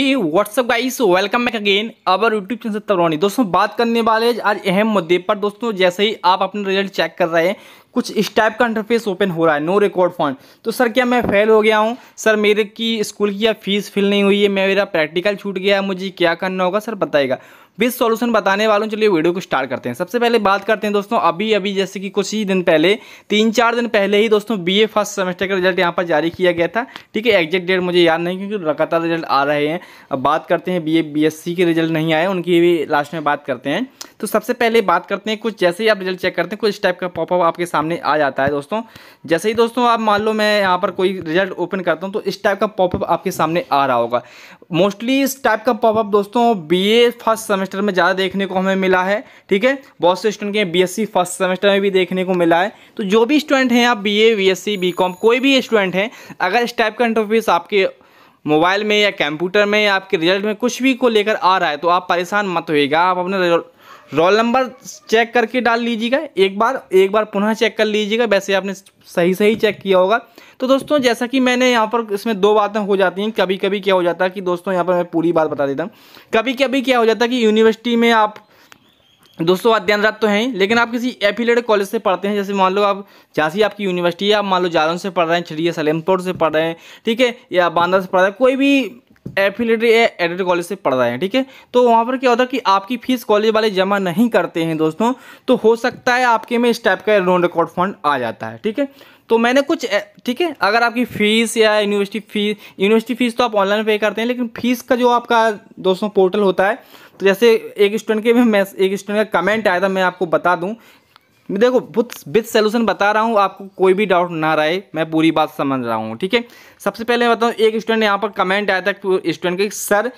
he what's up guys welcome back again our YouTube channel सत्तरवानी दोस्तों बात करने वाले हैं आज अहम मुद्दे पर दोस्तों जैसे ही आप अपना रिजल्ट चेक कर रहे हैं कुछ इस टाइप का इंटरफेस ओपन हो रहा है नो रिकॉर्ड फॉन्ट तो सर क्या मैं फेल हो गया हूँ सर मेरे की स्कूल की या फीस फिल नहीं हुई है मेरा प्रैक्टिकल छूट गया है मुझे क्या करना होगा सर बताएगा बेस सॉल्यूशन बताने वालों चलिए वीडियो को स्टार्ट करते हैं सबसे पहले बात करते हैं दोस्तों अभी अभी जैसे कि कुछ ही दिन पहले तीन चार दिन पहले ही दोस्तों बी फर्स्ट सेमेस्टर का रिजल्ट यहाँ पर जारी किया गया था ठीक है एग्जैक्ट डेट मुझे याद नहीं क्योंकि लगातार रिजल्ट आ रहे हैं अब बात करते हैं बी ए के रिजल्ट नहीं आए उनकी भी लास्ट में बात करते हैं तो सबसे पहले बात करते हैं कुछ जैसे ही आप रिजल्ट चेक करते हैं कुछ इस टाइप का पॉपअप आपके सामने आ जाता है दोस्तों जैसे ही दोस्तों आप मान लो मैं यहाँ पर कोई रिजल्ट ओपन करता हूँ तो इस टाइप का पॉपअप आपके सामने आ रहा होगा मोस्टली इस टाइप का पॉपअप दोस्तों बी फर्स्ट सेमेस्टर में ज़्यादा देखने को हमें मिला है ठीक है बहुत से स्टूडेंट के बीएससी फर्स्ट सेमेस्टर में भी देखने को मिला है तो जो भी स्टूडेंट हैं आप बीए बीएससी बीकॉम कोई भी स्टूडेंट हैं अगर इस टाइप का इंटरव्यूज आपके मोबाइल में या कंप्यूटर में या आपके रिजल्ट में कुछ भी को लेकर आ रहा है तो आप परेशान मत होइएगा आप अपने रोल नंबर चेक करके डाल लीजिएगा एक बार एक बार पुनः चेक कर लीजिएगा वैसे आपने सही सही चेक किया होगा तो दोस्तों जैसा कि मैंने यहाँ पर इसमें दो बातें हो जाती हैं कभी कभी क्या हो जाता है कि दोस्तों यहाँ पर मैं पूरी बात बता देता हूँ कभी कभी क्या हो जाता है कि यूनिवर्सिटी में आप दोस्तों अध्ययनरत तो हैं लेकिन आप किसी एफिलेड कॉलेज से पढ़ते हैं जैसे मान लो आप झांसी आपकी यूनिवर्सिटी है आप मान लो जालौन से पढ़ रहे हैं छिड़िया सलेमपुर से पढ़ रहे हैं ठीक है या बांदा से पढ़ रहे हैं कोई भी एफिलेटरी एडेड कॉलेज से पढ़ रहे हैं ठीक है तो वहाँ पर क्या होता है कि आपकी फीस कॉलेज वाले जमा नहीं करते हैं दोस्तों तो हो सकता है आपके में इस टाइप का लोन रिकॉर्ड फंड आ जाता है ठीक है तो मैंने कुछ ठीक है अगर आपकी फ़ीस या यूनिवर्सिटी फीस यूनिवर्सिटी फ़ीस तो आप ऑनलाइन पे करते हैं लेकिन फ़ीस का जो आपका दोस्तों पोर्टल होता है तो जैसे एक स्टूडेंट के भी मैं एक स्टूडेंट का कमेंट आया था मैं आपको बता दूं देखो बुद्ध विथ सोल्यूशन बता रहा हूँ आपको कोई भी डाउट ना रहे मैं पूरी बात समझ रहा हूँ ठीक है सबसे पहले बताऊँ एक स्टूडेंट यहाँ पर कमेंट आया था स्टूडेंट के सर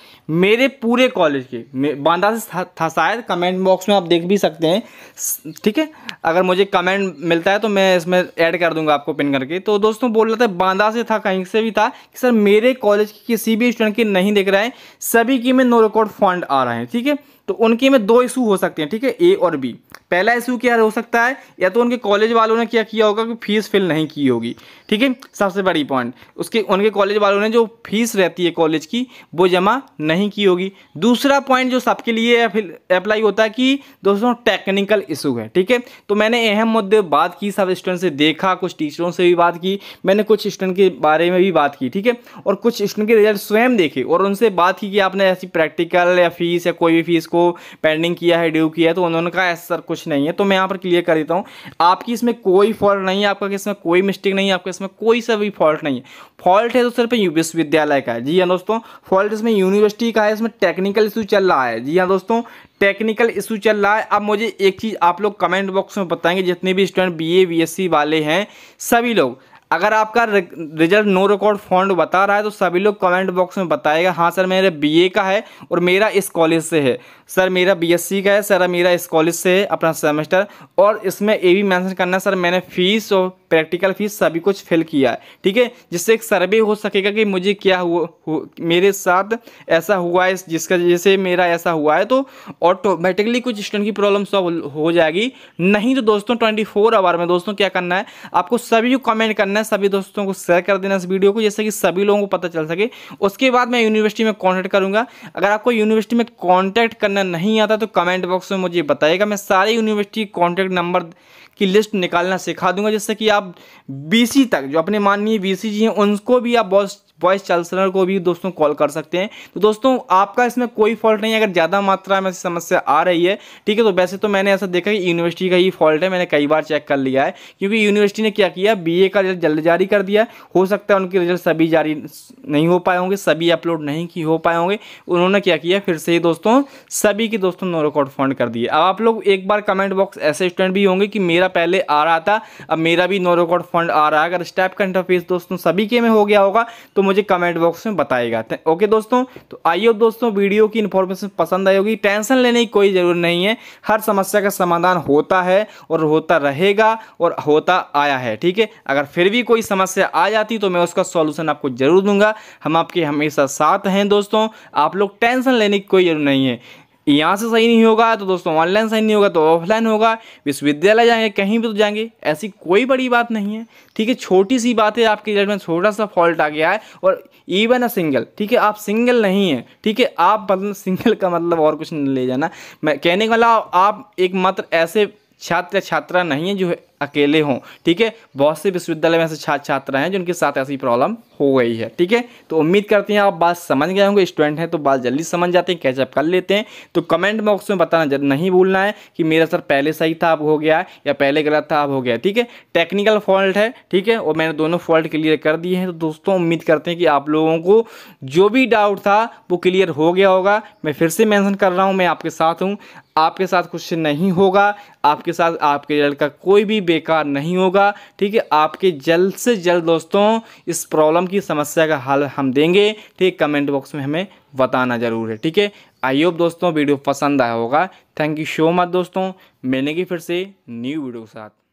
मेरे पूरे कॉलेज के बांदा से था, शायद कमेंट बॉक्स में आप देख भी सकते हैं ठीक है अगर मुझे कमेंट मिलता है तो मैं इसमें ऐड कर दूंगा आपको पिन करके तो दोस्तों बोल रहा था बांदा से था कहीं से भी था कि सर मेरे कॉलेज के किसी भी स्टूडेंट के नहीं देख रहे हैं सभी की में नो रिकॉर्ड फंड आ रहे हैं ठीक है तो उनके में दो इशू हो सकते हैं ठीक है ए और बी पहला इशू क्या हो सकता है या तो उनके कॉलेज वालों ने क्या किया होगा कि फीस फिल नहीं की होगी ठीक है सबसे बड़ी पॉइंट उसके उनके कॉलेज वालों ने जो फीस रहती है कॉलेज की वो जमा नहीं की होगी दूसरा पॉइंट जो सबके लिए अप्लाई होता है कि दोस्तों टेक्निकल इशू है ठीक है तो मैंने अहम मुद्दे बात की सब स्टूडेंट से देखा कुछ टीचरों से भी बात की मैंने कुछ स्टूडेंट के बारे में भी बात की ठीक है और कुछ स्टूडेंट के रिजल्ट स्वयं देखे और उनसे बात की कि आपने ऐसी प्रैक्टिकल या फीस या कोई भी फीस को को पेंडिंग किया है ड्यू किया है तो उन्होंने कहा ऐसा सर कुछ नहीं है तो मैं यहाँ पर क्लियर कर देता हूँ आपकी इसमें कोई फॉल्ट नहीं है आपका इसमें कोई मिस्टेक नहीं है आपका इसमें कोई सा भी फॉल्ट नहीं है फॉल्ट है तो सिर्फ विश्वविद्यालय का है जी हाँ दोस्तों फॉल्ट इसमें यूनिवर्सिटी का है इसमें टेक्निकल इशू चल रहा है जी हाँ दोस्तों टेक्निकल इशू चल रहा है अब मुझे एक चीज़ आप लोग कमेंट बॉक्स में बताएंगे जितने भी स्टूडेंट बीए बीएससी वाले हैं सभी लोग अगर आपका रिजल्ट नो रिकॉर्ड फॉन्ड बता रहा है तो सभी लोग कमेंट बॉक्स में बताएगा हाँ सर मेरे बीए का है और मेरा इस कॉलेज से है सर मेरा बीएससी का है सर मेरा इस कॉलेज से है अपना सेमेस्टर और इसमें ये भी मैंसन करना है सर मैंने फ़ीस और प्रैक्टिकल फ़ीस सभी कुछ फिल किया है ठीक है जिससे एक सर्वे हो सकेगा कि मुझे क्या हुआ हु, मेरे साथ ऐसा हुआ है जिसका जैसे मेरा ऐसा हुआ है तो ऑटोमेटिकली कुछ स्टूडेंट की प्रॉब्लम सॉल्व हो जाएगी नहीं तो दोस्तों ट्वेंटी आवर में दोस्तों क्या करना है आपको सभी को कमेंट करना है करना है सभी दोस्तों को शेयर कर देना इस वीडियो को जैसे कि सभी लोगों को पता चल सके उसके बाद मैं यूनिवर्सिटी में कॉन्टैक्ट करूंगा अगर आपको यूनिवर्सिटी में कॉन्टैक्ट करना नहीं आता तो कमेंट बॉक्स में मुझे बताइएगा मैं सारे यूनिवर्सिटी कॉन्टैक्ट नंबर की लिस्ट निकालना सिखा दूंगा जैसे कि आप बीसी तक जो अपने माननीय बीसी जी हैं उनको भी आप बहुत वॉइस चांसलर को भी दोस्तों कॉल कर सकते हैं तो दोस्तों आपका इसमें कोई फॉल्ट नहीं है अगर ज़्यादा मात्रा में समस्या आ रही है ठीक है तो वैसे तो मैंने ऐसा देखा कि यूनिवर्सिटी का ही फॉल्ट है मैंने कई बार चेक कर लिया है क्योंकि यूनिवर्सिटी ने क्या किया बी का रिजल्ट जल्द जारी कर दिया हो सकता है उनके रिजल्ट सभी जारी नहीं हो पाए होंगे सभी अपलोड नहीं की हो पाए होंगे उन्होंने क्या किया फिर से ही दोस्तों सभी की दोस्तों नो रिकॉर्ड फंड कर दिए अब आप लोग एक बार कमेंट बॉक्स ऐसे स्टूडेंट भी होंगे कि मेरा पहले आ रहा था अब मेरा भी नो रिकॉर्ड फंड आ रहा है अगर स्टैप का इंटरफेस दोस्तों सभी के में हो गया होगा तो मुझे कमेंट बॉक्स में बताएगा ओके दोस्तों तो आइए दोस्तों वीडियो की इन्फॉर्मेशन पसंद आई होगी टेंशन लेने की कोई ज़रूरत नहीं है हर समस्या का समाधान होता है और होता रहेगा और होता आया है ठीक है अगर फिर भी कोई समस्या आ जाती तो मैं उसका सॉल्यूशन आपको ज़रूर दूंगा हम आपके हमेशा साथ हैं दोस्तों आप लोग टेंशन लेने की कोई ज़रूरत नहीं है यहाँ से सही नहीं होगा तो दोस्तों ऑनलाइन सही नहीं होगा तो ऑफलाइन होगा विश्वविद्यालय जाएंगे कहीं भी तो जाएंगे ऐसी कोई बड़ी बात नहीं है ठीक है छोटी सी बात है आपके रिजल्ट में छोटा सा फॉल्ट आ गया है और इवन अ सिंगल ठीक है आप सिंगल नहीं है ठीक है आप मतलब सिंगल का मतलब और कुछ नहीं ले जाना मैं कहने वाला मतलब, आप एक मात्र ऐसे छात्र छात्रा नहीं है जो अकेले हों ठीक है बहुत से विश्वविद्यालय में ऐसे छात्र छात्रा हैं जिनके साथ ऐसी प्रॉब्लम हो गई है ठीक है तो उम्मीद करते हैं आप बात समझ गए होंगे स्टूडेंट हैं तो बात जल्दी समझ जाते हैं कैचअप कर लेते हैं तो कमेंट बॉक्स में बताना नहीं भूलना है कि मेरा सर पहले सही था अब हो गया या पहले गलत था अब हो गया ठीक है टेक्निकल फॉल्ट है ठीक है और मैंने दोनों फॉल्ट क्लियर कर दिए हैं तो दोस्तों उम्मीद करते हैं कि आप लोगों को जो भी डाउट था वो क्लियर हो गया होगा मैं फिर से मैंसन कर रहा हूँ मैं आपके साथ हूँ आपके साथ कुछ नहीं होगा आपके साथ आपके रिजल्ट का कोई भी बेकार नहीं होगा ठीक है आपके जल्द से जल्द दोस्तों इस प्रॉब्लम की समस्या का हल हम देंगे ठीक कमेंट बॉक्स में हमें बताना ज़रूर है ठीक है आई होप दोस्तों वीडियो पसंद आया होगा थैंक यू सो मच दोस्तों मिलेंगे फिर से न्यू वीडियो के साथ